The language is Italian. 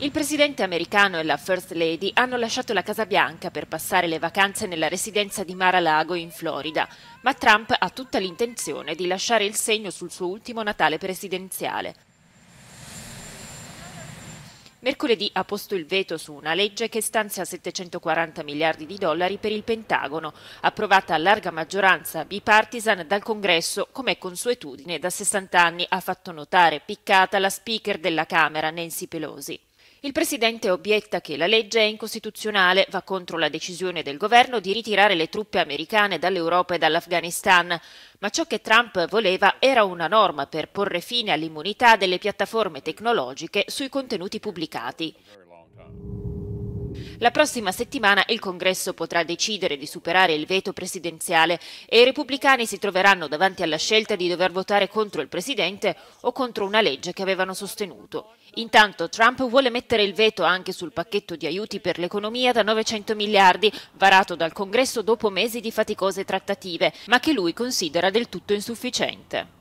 Il presidente americano e la First Lady hanno lasciato la Casa Bianca per passare le vacanze nella residenza di Mar-a-Lago in Florida, ma Trump ha tutta l'intenzione di lasciare il segno sul suo ultimo Natale presidenziale. Mercoledì ha posto il veto su una legge che stanzia 740 miliardi di dollari per il Pentagono, approvata a larga maggioranza bipartisan dal Congresso come consuetudine da 60 anni, ha fatto notare piccata la speaker della Camera Nancy Pelosi. Il Presidente obietta che la legge è incostituzionale, va contro la decisione del governo di ritirare le truppe americane dall'Europa e dall'Afghanistan, ma ciò che Trump voleva era una norma per porre fine all'immunità delle piattaforme tecnologiche sui contenuti pubblicati. La prossima settimana il Congresso potrà decidere di superare il veto presidenziale e i repubblicani si troveranno davanti alla scelta di dover votare contro il presidente o contro una legge che avevano sostenuto. Intanto Trump vuole mettere il veto anche sul pacchetto di aiuti per l'economia da 900 miliardi, varato dal Congresso dopo mesi di faticose trattative, ma che lui considera del tutto insufficiente.